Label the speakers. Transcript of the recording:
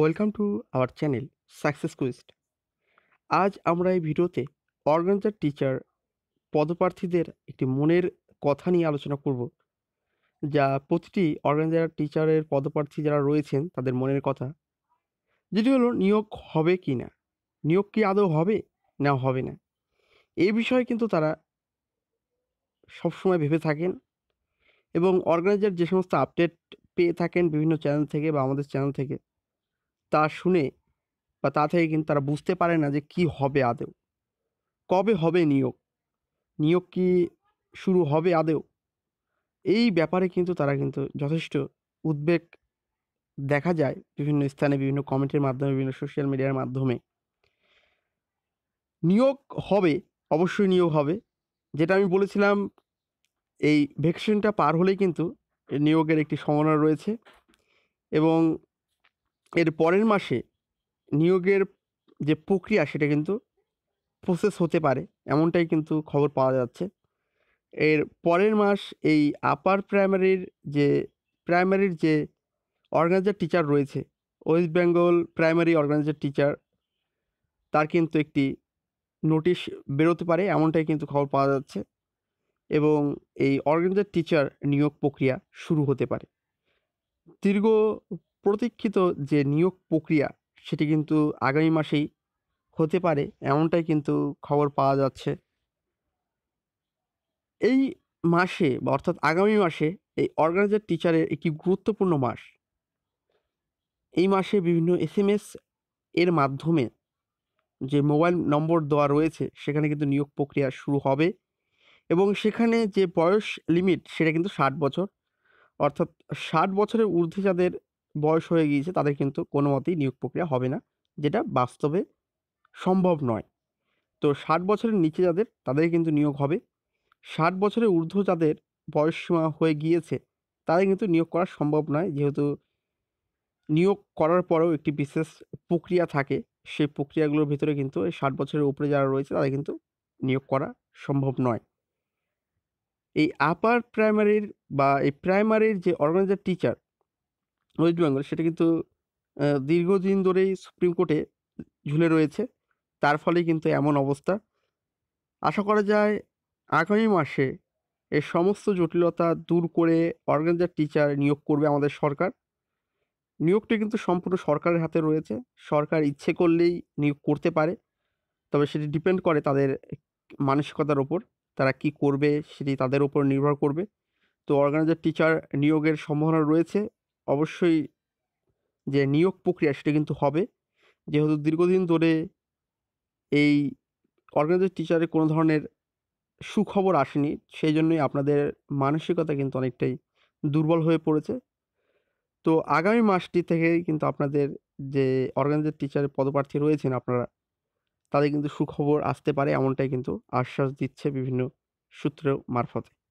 Speaker 1: welcome to our channel success quest আজ আমরা এই ভিডিওতে অর্গানজার টিচার পদপ্রার্থীদের একটি মনের কথা নিয়ে আলোচনা করব যা প্রতিটি অর্গানজার টিচারের পদপ্রার্থী যারা রয়েছেন তাদের মনের কথা যেটি হলো নিয়োগ হবে কি না নিয়োগ কি আদৌ হবে না হবে না এই বিষয়ে কিন্তু তারা সবসময় ভেবে থাকেন এবং অর্গানাইজার যে সমস্ত আপডেট পেয়ে থাকেন বিভিন্ন চ্যানেল থেকে বা আমাদের চ্যানেল থেকে তা শুনে বা তা থেকে কিন্তু তারা বুঝতে পারে না যে কি হবে আদেও কবে হবে নিয়োগ নিয়োগ কি শুরু হবে আদেও এই ব্যাপারে কিন্তু তারা কিন্তু যথেষ্ট উদ্বেগ দেখা যায় বিভিন্ন স্থানে বিভিন্ন কমেন্টের মাধ্যমে বিভিন্ন সোশ্যাল মিডিয়ার মাধ্যমে নিয়োগ হবে অবশ্যই নিয়োগ হবে যেটা আমি বলেছিলাম এই ভ্যাকসিনটা পার হলেই কিন্তু নিয়োগের একটি সম্ভাবনা রয়েছে এবং এর পরের মাসে নিয়োগের যে প্রক্রিয়া সেটা কিন্তু প্রসেস হতে পারে এমনটাই কিন্তু খবর পাওয়া যাচ্ছে এর পরের মাস এই আপার প্রাইমারির যে প্রাইমারির যে অর্গানাইজার টিচার রয়েছে West Bengal primary organiser teacher তার কিন্তু একটি নোটিশ বেরোতে পারে এমনটাই কিন্তু খবর পাওয়া যাচ্ছে এবং এই অর্গানাইজার টিচার নিয়োগ প্রক্রিয়া শুরু হতে পারে দীর্ঘ প্রতীক্ষিত যে নিয়োগ প্রক্রিয়া সেটি কিন্তু আগামী মাসেই হতে পারে এমনটাই কিন্তু খবর পাওয়া যাচ্ছে এই মাসে বা অর্থাৎ আগামী মাসে এই অর্গানাইজার টিচারের একটি গুরুত্বপূর্ণ মাস এই মাসে বিভিন্ন এস এম এস এর মাধ্যমে যে মোবাইল নম্বর দেওয়া রয়েছে সেখানে কিন্তু নিয়োগ প্রক্রিয়া শুরু হবে এবং সেখানে যে বয়স লিমিট সেটা কিন্তু ষাট বছর অর্থাৎ ষাট বছরের ঊর্ধ্বে যাদের বয়স হয়ে গিয়েছে তাদের কিন্তু কোনো মতেই নিয়োগ প্রক্রিয়া হবে না যেটা বাস্তবে সম্ভব নয় তো ষাট বছরের নিচে যাদের তাদের কিন্তু নিয়োগ হবে ষাট বছরের ঊর্ধ্ব যাদের বয়সীমা হয়ে গিয়েছে তাদের কিন্তু নিয়োগ করা সম্ভব নয় যেহেতু নিয়োগ করার পরেও একটি বিশেষ প্রক্রিয়া থাকে সেই প্রক্রিয়াগুলোর ভিতরে কিন্তু ষাট বছরের উপরে যারা রয়েছে তাদের কিন্তু নিয়োগ করা সম্ভব নয় এই আপার প্রাইমারির বা এই প্রাইমারির যে অর্গানাইজার টিচার ওয়েস্ট বেঙ্গল সেটা কিন্তু দীর্ঘদিন ধরেই সুপ্রিম কোর্টে ঝুলে রয়েছে তার ফলে কিন্তু এমন অবস্থা আশা করা যায় আগামী মাসে এর সমস্ত জটিলতা দূর করে অর্গানাইজার টিচার নিয়োগ করবে আমাদের সরকার নিয়োগটি কিন্তু সম্পূর্ণ সরকারের হাতে রয়েছে সরকার ইচ্ছে করলেই নিয়োগ করতে পারে তবে সেটি ডিপেন্ড করে তাদের মানসিকতার ওপর তারা কি করবে সেটি তাদের উপর নির্ভর করবে তো অর্গানাইজার টিচার নিয়োগের সম্ভাবনা রয়েছে অবশ্যই যে নিয়োগ প্রক্রিয়া সেটা কিন্তু হবে যেহেতু দীর্ঘদিন ধরে এই অর্গানাইজার টিচারে কোনো ধরনের সুখবর আসেনি সেই জন্যই আপনাদের মানসিকতা কিন্তু অনেকটাই দুর্বল হয়ে পড়েছে তো আগামী মাসটি থেকে কিন্তু আপনাদের যে অর্গানাইজার টিচারের পদপ্রার্থী রয়েছেন আপনারা তাদের কিন্তু সুখবর আসতে পারে এমনটাই কিন্তু আশ্বাস দিচ্ছে বিভিন্ন সূত্র মারফতে